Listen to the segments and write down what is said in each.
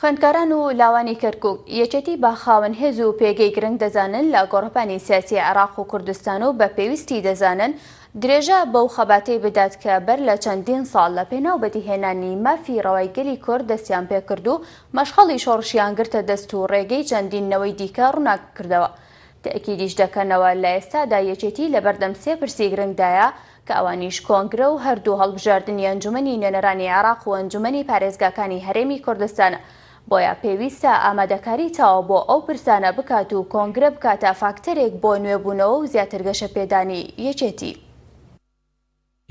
خوێندکاران و لاوانی کەرکک یەکەتی با خاون هێز و پێگەی گرنگ دەزانن لە گۆڕپانی سیاسی عراق و کوردستان و بە پێویستی دەزانن درێژە بەو خەباتەی بدات کە بەر لە چەندین ساڵ لە پێناو بەدیهێنانی مافی ڕەوایگەری کورد دەستیان پێکرد و مەشخەڵی شۆڕشیان گرتە دەست و ڕێگەی چەندینەوەی دیکە ڕووناک کردەوە. تەکیدیش دەکەنەوە لە ئێستادا یەکێتی لە بەردەم سێ پرسی گرنگدایە کە ئەوانیش کۆنگرە و هەردوو هەڵبژاردننی ئەنجومی نێنەرانی عراق و ئەنجومی پارێزگاکانی هەرێمی کوردستانە. بۆیە پێویستە ئامادەکاری تاوە بۆ ئەو پرسانە بکات و کۆنگرە بکاتە فاکتەرێک بۆ نوێبوونەوە و زیاترگەشە پێدانی یەکێتی.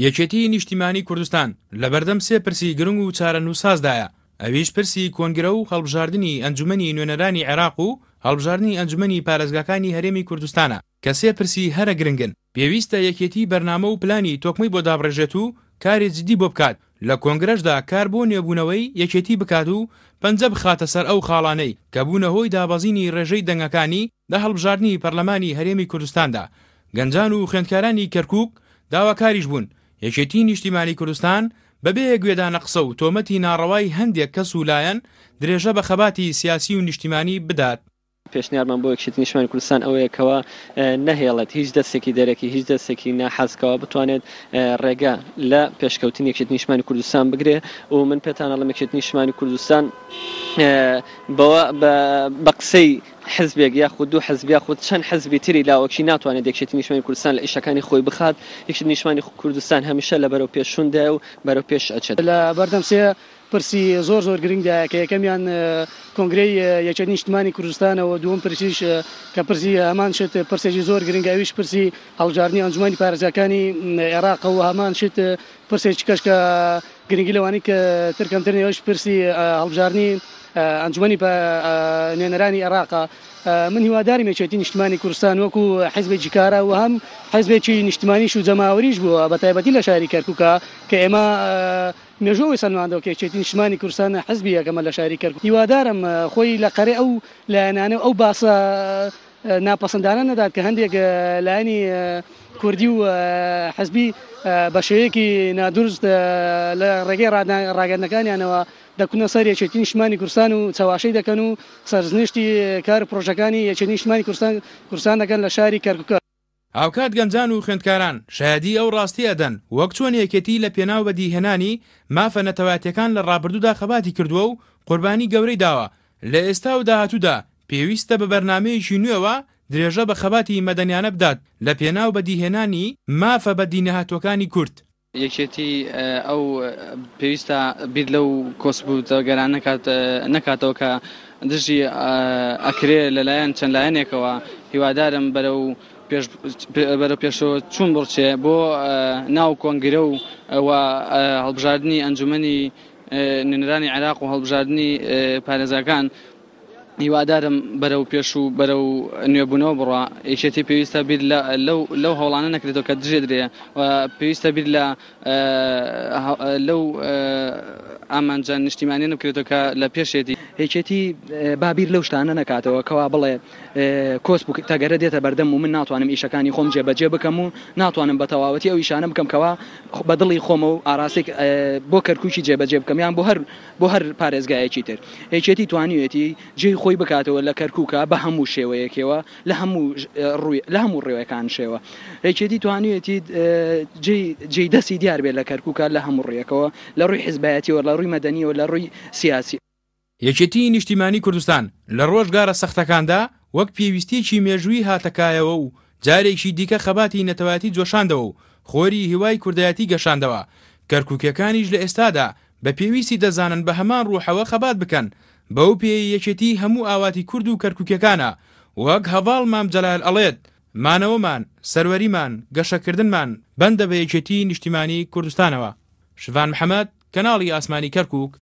یەکێتی نیشتیمانی کوردستان لە بەردەم سێ پرسی گرنگ و چارە نووسازدایە ئەویش پرسی کۆنگرە و هەڵبژاردننی ئەنجومی نوێنەرانی عێراق و هەڵبژاردننی ئەنجومی پارێزگاکانی هەرێمی کوردستانە کە سێ پرسی هەرە گرنگن پێویستە یەکێتی بەرنامە و پلانی تۆکمی بۆ دابڕێژێت و کاری جدی بۆ بکات لە کۆنگرەشدا کار بۆ نێبوونەوەی یەکێتی بکات و پەنجە بخاتە سەر ئەو خاڵانەی کە بوونەهۆی دابەزینی ڕێژەی دەنگەکانی لە هەڵبژاردننی پەرلەمانی هەرێمی کوردستاندا گەنجان و خوێندکارانی کەرکک داواکاریش بوون یەکێتی نیشتیمانی کوردستان بەبێ گوێدانە قسە و تۆمەتی ناڕەوای هەندێک کەس و لایەن درێژە بە خەباتی سیاسی و نیشتیمانی بدات پێشنیارمان بۆ یەکشتنی شوێن کوردستان ئەوەیەکەوە نەهێڵێت هیچ دەستێکی دەرەکی هیچ دەستێکی ناحەزکەوە بتوانێت ڕێگا لە پێشکەوتنی یەکشتنی شمانی کوردستان بگرێ و من پێتانە لە مەکشتنی شمانی کوردستان بەوە بە قسەی حزبێک یاخود دوو حزبیا خود چەند حزبی تری لاوەکی ناتوانێت دەکشێت نیشمانی کوردستان لە ئیشەکانی خۆی بخات یەکشت نیشمانی کوردستان هەمیشە لە بەرەو پێشوندە و بەرەو پێش ئەچێت لە بەردەمسێ پرسی زۆر زۆر گرنگدا کە یەکەمیان کۆنگری یەکەنیشتمانی کوردستانەوە دووەم پرسیش کە پرسی هەمان شت پرسێکی زۆر گرنگاویش پرسی هەڵجارنی ئەنجومانی پارێزەکانی عێراق و هەمان شت پرسێکی کەشکە گرنگی لەوانی کە ترکەمترنەوەش پرسی هەڵبژارنی ئەنجومنی نوێنەرانی عێراقا من هیواداری مێچێتی نیشتمانی کوردستان وەکو حزبێکی کارە و هەم حزبێکی نیشتمانیش و جەماوریش بووە بە تایبەتی لە شاری کەرککە کە ئێمە مێژۆی سەنواندەوە کێچێتی نیشتمانی کوردستانە حزبی یەکەمە لە شاری کەرک هیوادارم خۆی لە قەرێ ئەو لایەنانە ئەو باسە ناپەسەندانە نەدات کە هەندێک لایەنی کوردی و حزبی بە شەیەکی نادرست لە ڕێگەی ڕاگەندەکانیانەوە دەکونە سەر یەکێتی نیشتمانی کوردستان و چاواشەی دەکەن و سەرزنیشتی کار پرۆژەکانی یەکێتی نیشتمانی کوردستان کوردستان دەکەن لە شاری کەرککە ئاوکات گەنجان و خوێندکاران شایدی ئەو ڕاستی ئەدەن وەک چۆن یەکێتی لە پێناو بەدیهێنانی مافە نەتەواتەکان لە ڕابردوودا خەباتی کردووە و قوربانی گەورەی داوە لە ئێستا و داهاتوودا پێویستە بە بەرنمەیەکی نوێەوە درێژە بە خەباتی مەدەنیانە بدات لە پێناو بەدیهێنانی مافە بەدینەهاتوەکانی کورت یەکێتی ئەو پێویستە بیر لەو کۆسبووتەگەران نکاتەوە کە دژی ئەکرێ لەلایەن چەند لایەنێکەوە هیوادارم بەرە و بەرە پێشەوە چوون بڕچێ بۆ ناو کۆنگرە و هەڵبژاردننی ئەنجومی ننرانی عراق و هەڵبژاردننی پارێزەکان هیوادارم بەرە و پێش و بەرە و نوێبوونەوە بڕە یشێتی پێویستە بیر لەو هەوڵانە نەکرێتەوە کە دژێ درێ پێویستە بیر لە لەو ئامانجان نیشتیمانیان بکرێتەوە کە لە پێشێتی هێچێتی بابیر لەو شتانە نکاتەوە کەوا بڵێ کۆسبوو تەگەرە دێتە بەردەم و من ناتوانم ئیشەکانی خۆم جێبەجێ بکەم و ناتوانم بە تەواوەتی ئەو ئیشانە بکەم کەوا بەدڵی خۆمە و ئاراستێک بۆ کەرکوچی جێبەجێ بکەم یان بۆ هەر بۆ هەر پارێزگایەکی تر هێچێتی توانیوێتی جێی خۆی بکاتەوە لە کەرکووکە بە هەموو شێوەیەکەوە لە هەموو لە هەموو ڕێوەکان شێوە ڕێکێتی توانیێتی جێ دەسی دیار بێت لە کەرکووکە لە هەموو ڕێکەوە لە ڕووی حزبایەتیەوە لە ڕووی مەدەنیەوە لە ڕووی سیاسی یەکێتی نیشتیمانی کوردستان لە ڕۆژگارە سەختەکاندا وەک پێویستیکی مێژووی هاتەکایەوە و جارێکی دیکە خەباتی نەتەواتی جۆشاندەوە و خۆری هیوای کوردایەتی گەشاندەوە کەرکووکەکانیش لە ئێستادا بە پێویستی دەزانن بە هەمان ڕوحەوە خەبات بکەن بەو پێی یەکێتی هەموو ئاواتی کورد و کەرککیەکانە وەک هەواڵ مام جەلال ئەڵێت مانەوەمان سەروەریمان گەشەکردنمان بەندە بە یەکێتی نیشتیمانی کوردستانەوە شوان محەممەد کەناڵی ئاسمانی کەرکک